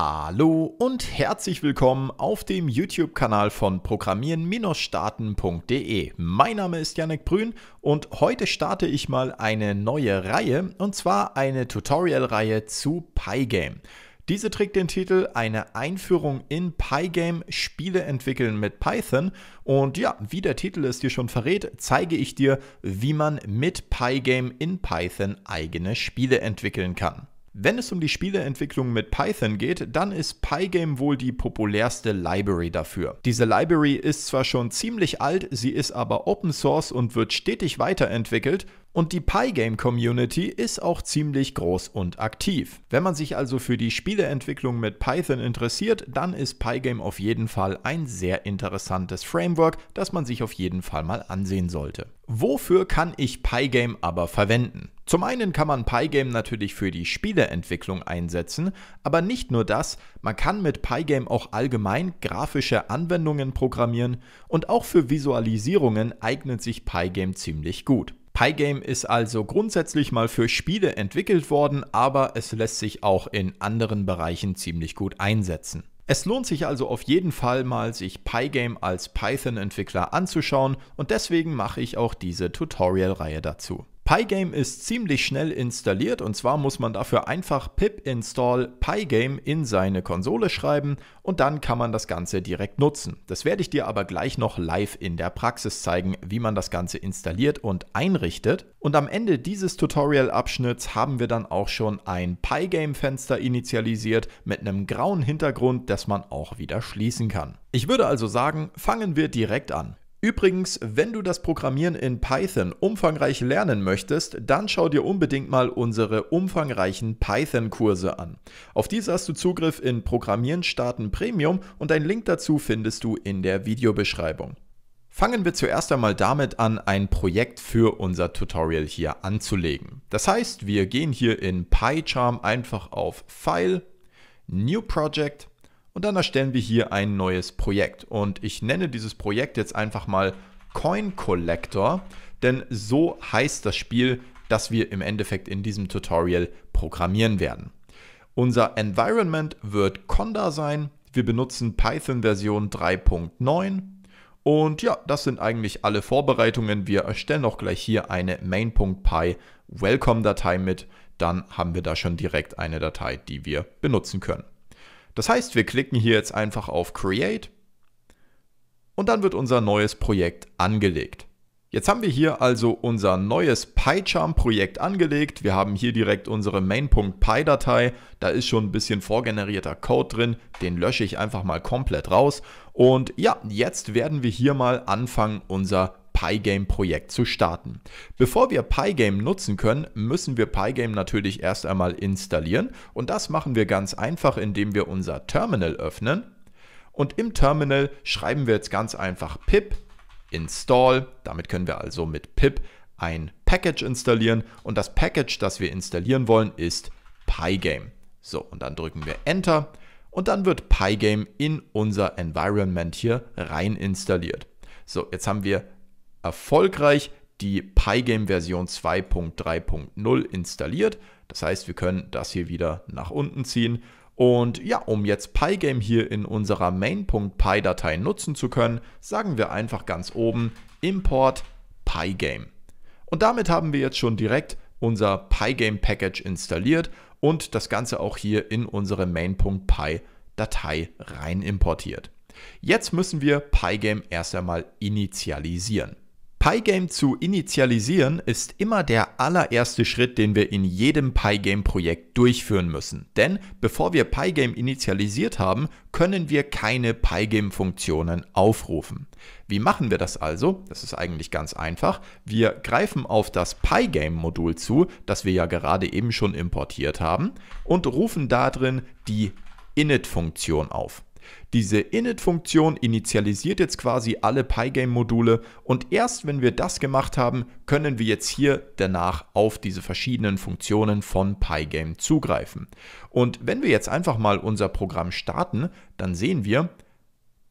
Hallo und herzlich willkommen auf dem YouTube-Kanal von programmieren-starten.de. Mein Name ist Janik Brün und heute starte ich mal eine neue Reihe und zwar eine Tutorial-Reihe zu Pygame. Diese trägt den Titel Eine Einführung in Pygame, Spiele entwickeln mit Python. Und ja, wie der Titel es dir schon verrät, zeige ich dir, wie man mit Pygame in Python eigene Spiele entwickeln kann. Wenn es um die Spieleentwicklung mit Python geht, dann ist Pygame wohl die populärste Library dafür. Diese Library ist zwar schon ziemlich alt, sie ist aber Open Source und wird stetig weiterentwickelt und die Pygame-Community ist auch ziemlich groß und aktiv. Wenn man sich also für die Spieleentwicklung mit Python interessiert, dann ist Pygame auf jeden Fall ein sehr interessantes Framework, das man sich auf jeden Fall mal ansehen sollte. Wofür kann ich Pygame aber verwenden? Zum einen kann man Pygame natürlich für die Spieleentwicklung einsetzen, aber nicht nur das, man kann mit Pygame auch allgemein grafische Anwendungen programmieren und auch für Visualisierungen eignet sich Pygame ziemlich gut. Pygame ist also grundsätzlich mal für Spiele entwickelt worden, aber es lässt sich auch in anderen Bereichen ziemlich gut einsetzen. Es lohnt sich also auf jeden Fall mal, sich Pygame als Python-Entwickler anzuschauen und deswegen mache ich auch diese Tutorial-Reihe dazu. Pygame ist ziemlich schnell installiert und zwar muss man dafür einfach pip install Pygame in seine Konsole schreiben und dann kann man das Ganze direkt nutzen. Das werde ich dir aber gleich noch live in der Praxis zeigen, wie man das Ganze installiert und einrichtet. Und am Ende dieses Tutorial-Abschnitts haben wir dann auch schon ein Pygame-Fenster initialisiert mit einem grauen Hintergrund, das man auch wieder schließen kann. Ich würde also sagen, fangen wir direkt an. Übrigens, wenn du das Programmieren in Python umfangreich lernen möchtest, dann schau dir unbedingt mal unsere umfangreichen Python-Kurse an. Auf diese hast du Zugriff in Programmieren starten Premium und einen Link dazu findest du in der Videobeschreibung. Fangen wir zuerst einmal damit an, ein Projekt für unser Tutorial hier anzulegen. Das heißt, wir gehen hier in PyCharm einfach auf File, New Project und dann erstellen wir hier ein neues Projekt. Und ich nenne dieses Projekt jetzt einfach mal Coin Collector, denn so heißt das Spiel, das wir im Endeffekt in diesem Tutorial programmieren werden. Unser Environment wird Conda sein. Wir benutzen Python Version 3.9. Und ja, das sind eigentlich alle Vorbereitungen. Wir erstellen auch gleich hier eine main.py Welcome-Datei mit. Dann haben wir da schon direkt eine Datei, die wir benutzen können. Das heißt, wir klicken hier jetzt einfach auf Create und dann wird unser neues Projekt angelegt. Jetzt haben wir hier also unser neues PyCharm-Projekt angelegt. Wir haben hier direkt unsere main.py-Datei. Da ist schon ein bisschen vorgenerierter Code drin. Den lösche ich einfach mal komplett raus. Und ja, jetzt werden wir hier mal anfangen, unser Pygame-Projekt zu starten. Bevor wir Pygame nutzen können, müssen wir Pygame natürlich erst einmal installieren und das machen wir ganz einfach, indem wir unser Terminal öffnen und im Terminal schreiben wir jetzt ganz einfach pip install, damit können wir also mit pip ein Package installieren und das Package, das wir installieren wollen, ist Pygame. So, und dann drücken wir Enter und dann wird Pygame in unser Environment hier rein installiert. So, jetzt haben wir erfolgreich die Pygame-Version 2.3.0 installiert. Das heißt, wir können das hier wieder nach unten ziehen. Und ja, um jetzt Pygame hier in unserer main.py-Datei nutzen zu können, sagen wir einfach ganz oben import Pygame. Und damit haben wir jetzt schon direkt unser Pygame-Package installiert und das Ganze auch hier in unsere main.py-Datei rein importiert. Jetzt müssen wir Pygame erst einmal initialisieren. Pygame zu initialisieren ist immer der allererste Schritt, den wir in jedem Pygame-Projekt durchführen müssen. Denn bevor wir Pygame initialisiert haben, können wir keine Pygame-Funktionen aufrufen. Wie machen wir das also? Das ist eigentlich ganz einfach. Wir greifen auf das Pygame-Modul zu, das wir ja gerade eben schon importiert haben, und rufen darin die init-Funktion auf. Diese init-Funktion initialisiert jetzt quasi alle Pygame-Module und erst wenn wir das gemacht haben, können wir jetzt hier danach auf diese verschiedenen Funktionen von Pygame zugreifen. Und wenn wir jetzt einfach mal unser Programm starten, dann sehen wir,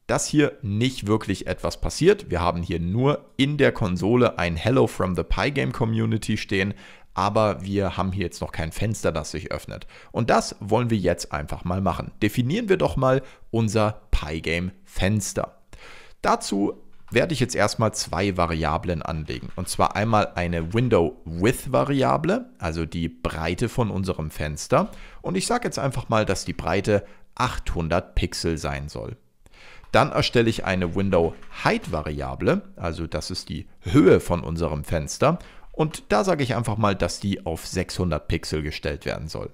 dass hier nicht wirklich etwas passiert. Wir haben hier nur in der Konsole ein Hello from the Pygame Community stehen aber wir haben hier jetzt noch kein Fenster, das sich öffnet. Und das wollen wir jetzt einfach mal machen. Definieren wir doch mal unser Pygame-Fenster. Dazu werde ich jetzt erstmal zwei Variablen anlegen. Und zwar einmal eine Window-Width-Variable, also die Breite von unserem Fenster. Und ich sage jetzt einfach mal, dass die Breite 800 Pixel sein soll. Dann erstelle ich eine Window-Height-Variable, also das ist die Höhe von unserem Fenster. Und da sage ich einfach mal, dass die auf 600 Pixel gestellt werden soll.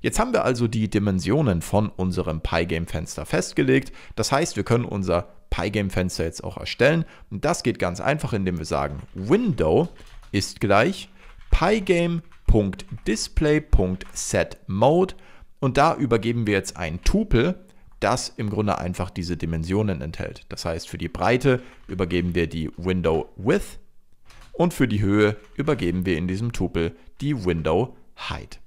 Jetzt haben wir also die Dimensionen von unserem Pygame-Fenster festgelegt. Das heißt, wir können unser Pygame-Fenster jetzt auch erstellen. Und das geht ganz einfach, indem wir sagen, Window ist gleich pygame.display.setMode und da übergeben wir jetzt ein Tupel, das im Grunde einfach diese Dimensionen enthält. Das heißt, für die Breite übergeben wir die Window Width und für die Höhe übergeben wir in diesem Tupel die Window Height.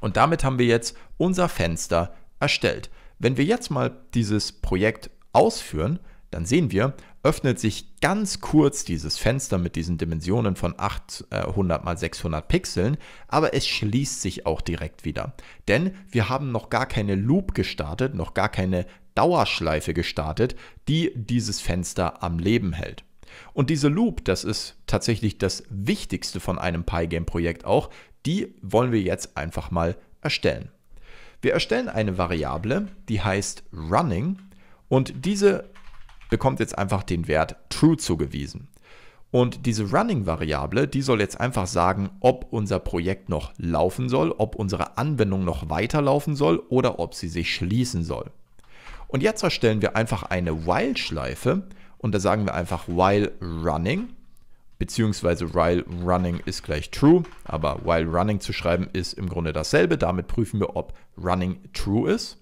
Und damit haben wir jetzt unser Fenster erstellt. Wenn wir jetzt mal dieses Projekt ausführen, dann sehen wir, öffnet sich ganz kurz dieses Fenster mit diesen Dimensionen von 800 äh, mal 600 Pixeln, aber es schließt sich auch direkt wieder. Denn wir haben noch gar keine Loop gestartet, noch gar keine Dauerschleife gestartet, die dieses Fenster am Leben hält. Und diese Loop, das ist tatsächlich das Wichtigste von einem Pygame-Projekt auch, die wollen wir jetzt einfach mal erstellen. Wir erstellen eine Variable, die heißt running und diese bekommt jetzt einfach den Wert true zugewiesen. Und diese Running-Variable, die soll jetzt einfach sagen, ob unser Projekt noch laufen soll, ob unsere Anwendung noch weiterlaufen soll oder ob sie sich schließen soll. Und jetzt erstellen wir einfach eine While-Schleife, und da sagen wir einfach while running, beziehungsweise while running ist gleich true, aber while running zu schreiben ist im Grunde dasselbe. Damit prüfen wir, ob running true ist.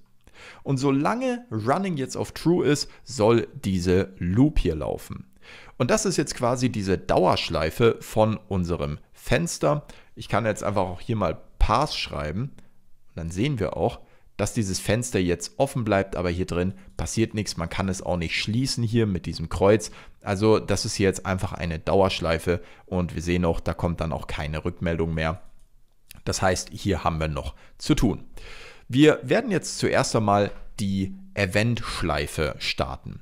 Und solange running jetzt auf true ist, soll diese Loop hier laufen. Und das ist jetzt quasi diese Dauerschleife von unserem Fenster. Ich kann jetzt einfach auch hier mal Pass schreiben. dann sehen wir auch, dass dieses Fenster jetzt offen bleibt, aber hier drin passiert nichts. Man kann es auch nicht schließen hier mit diesem Kreuz. Also das ist hier jetzt einfach eine Dauerschleife und wir sehen auch, da kommt dann auch keine Rückmeldung mehr. Das heißt, hier haben wir noch zu tun. Wir werden jetzt zuerst einmal die Event-Schleife starten.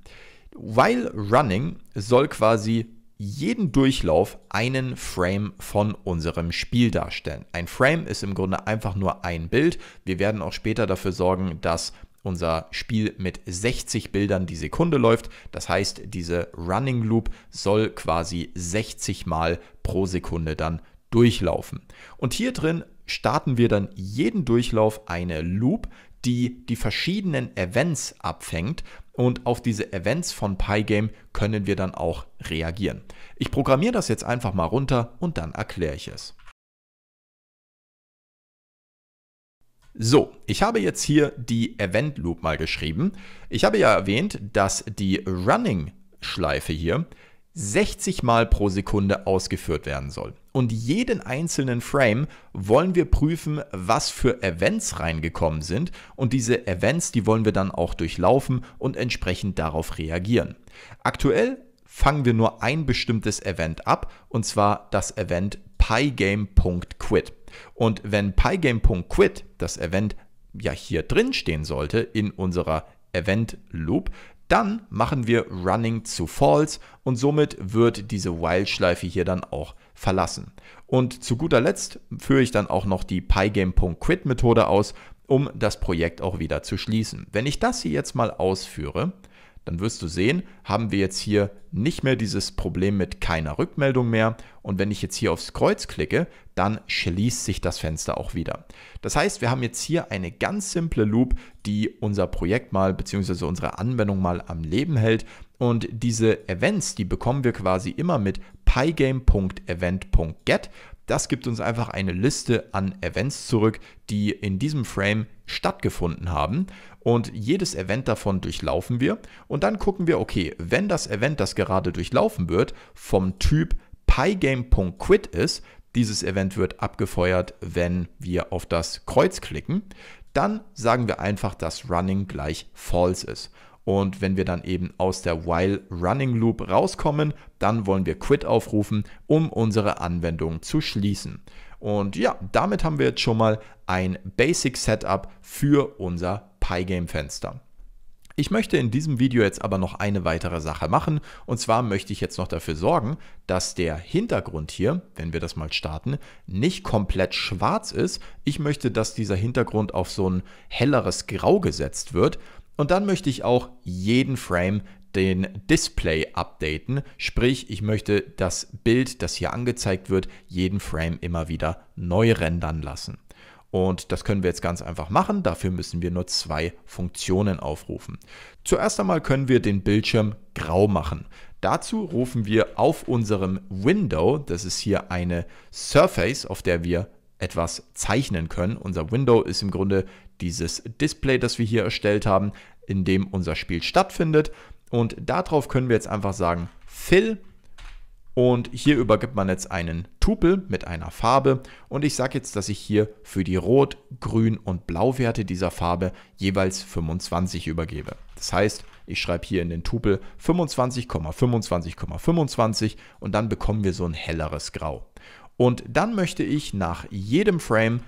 While Running soll quasi jeden Durchlauf einen Frame von unserem Spiel darstellen. Ein Frame ist im Grunde einfach nur ein Bild. Wir werden auch später dafür sorgen, dass unser Spiel mit 60 Bildern die Sekunde läuft. Das heißt, diese Running Loop soll quasi 60 Mal pro Sekunde dann durchlaufen. Und hier drin starten wir dann jeden Durchlauf eine Loop, die die verschiedenen Events abfängt und auf diese Events von Pygame können wir dann auch reagieren. Ich programmiere das jetzt einfach mal runter und dann erkläre ich es. So, ich habe jetzt hier die Event Loop mal geschrieben. Ich habe ja erwähnt, dass die Running Schleife hier 60 Mal pro Sekunde ausgeführt werden soll. Und jeden einzelnen Frame wollen wir prüfen, was für Events reingekommen sind. Und diese Events, die wollen wir dann auch durchlaufen und entsprechend darauf reagieren. Aktuell fangen wir nur ein bestimmtes Event ab, und zwar das Event pygame.quit. Und wenn pygame.quit, das Event, ja hier drin stehen sollte in unserer Event Loop, dann machen wir Running zu False und somit wird diese While-Schleife hier dann auch verlassen. Und zu guter Letzt führe ich dann auch noch die pygame.quit-Methode aus, um das Projekt auch wieder zu schließen. Wenn ich das hier jetzt mal ausführe, dann wirst du sehen, haben wir jetzt hier nicht mehr dieses Problem mit keiner Rückmeldung mehr. Und wenn ich jetzt hier aufs Kreuz klicke, dann schließt sich das Fenster auch wieder. Das heißt, wir haben jetzt hier eine ganz simple Loop, die unser Projekt mal bzw. unsere Anwendung mal am Leben hält. Und diese Events, die bekommen wir quasi immer mit pygame.event.get. Das gibt uns einfach eine Liste an Events zurück, die in diesem Frame stattgefunden haben. Und jedes Event davon durchlaufen wir. Und dann gucken wir, okay, wenn das Event, das gerade durchlaufen wird, vom Typ pygame.quit ist, dieses Event wird abgefeuert, wenn wir auf das Kreuz klicken, dann sagen wir einfach, dass Running gleich False ist. Und wenn wir dann eben aus der While Running Loop rauskommen, dann wollen wir Quit aufrufen, um unsere Anwendung zu schließen. Und ja, damit haben wir jetzt schon mal ein Basic Setup für unser Pygame Fenster. Ich möchte in diesem Video jetzt aber noch eine weitere Sache machen und zwar möchte ich jetzt noch dafür sorgen, dass der Hintergrund hier, wenn wir das mal starten, nicht komplett schwarz ist. Ich möchte, dass dieser Hintergrund auf so ein helleres Grau gesetzt wird, und dann möchte ich auch jeden Frame den Display updaten, sprich ich möchte das Bild, das hier angezeigt wird, jeden Frame immer wieder neu rendern lassen. Und das können wir jetzt ganz einfach machen. Dafür müssen wir nur zwei Funktionen aufrufen. Zuerst einmal können wir den Bildschirm grau machen. Dazu rufen wir auf unserem Window, das ist hier eine Surface, auf der wir etwas zeichnen können. Unser Window ist im Grunde dieses Display, das wir hier erstellt haben, in dem unser Spiel stattfindet. Und darauf können wir jetzt einfach sagen fill. Und hier übergibt man jetzt einen Tupel mit einer Farbe. Und ich sage jetzt, dass ich hier für die Rot-, Grün- und Blau-Werte dieser Farbe jeweils 25 übergebe. Das heißt, ich schreibe hier in den Tupel 25,25,25 25, 25, und dann bekommen wir so ein helleres Grau. Und dann möchte ich nach jedem Frame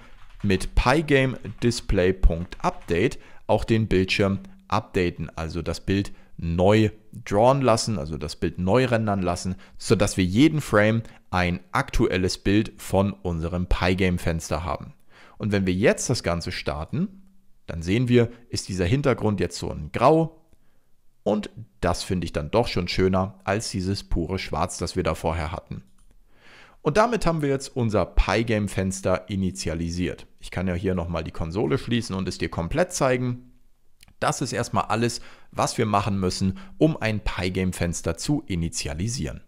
mit Pygame Display.update auch den Bildschirm updaten, also das Bild neu drawn lassen, also das Bild neu rendern lassen, sodass wir jeden Frame ein aktuelles Bild von unserem Pygame-Fenster haben. Und wenn wir jetzt das Ganze starten, dann sehen wir, ist dieser Hintergrund jetzt so ein Grau und das finde ich dann doch schon schöner als dieses pure Schwarz, das wir da vorher hatten. Und damit haben wir jetzt unser Pygame-Fenster initialisiert. Ich kann ja hier nochmal die Konsole schließen und es dir komplett zeigen. Das ist erstmal alles, was wir machen müssen, um ein Pygame-Fenster zu initialisieren.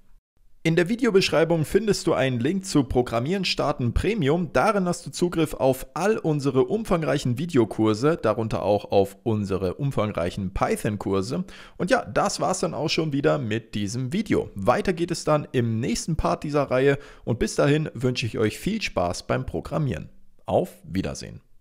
In der Videobeschreibung findest du einen Link zu Programmieren starten Premium. Darin hast du Zugriff auf all unsere umfangreichen Videokurse, darunter auch auf unsere umfangreichen Python-Kurse. Und ja, das war's dann auch schon wieder mit diesem Video. Weiter geht es dann im nächsten Part dieser Reihe und bis dahin wünsche ich euch viel Spaß beim Programmieren. Auf Wiedersehen.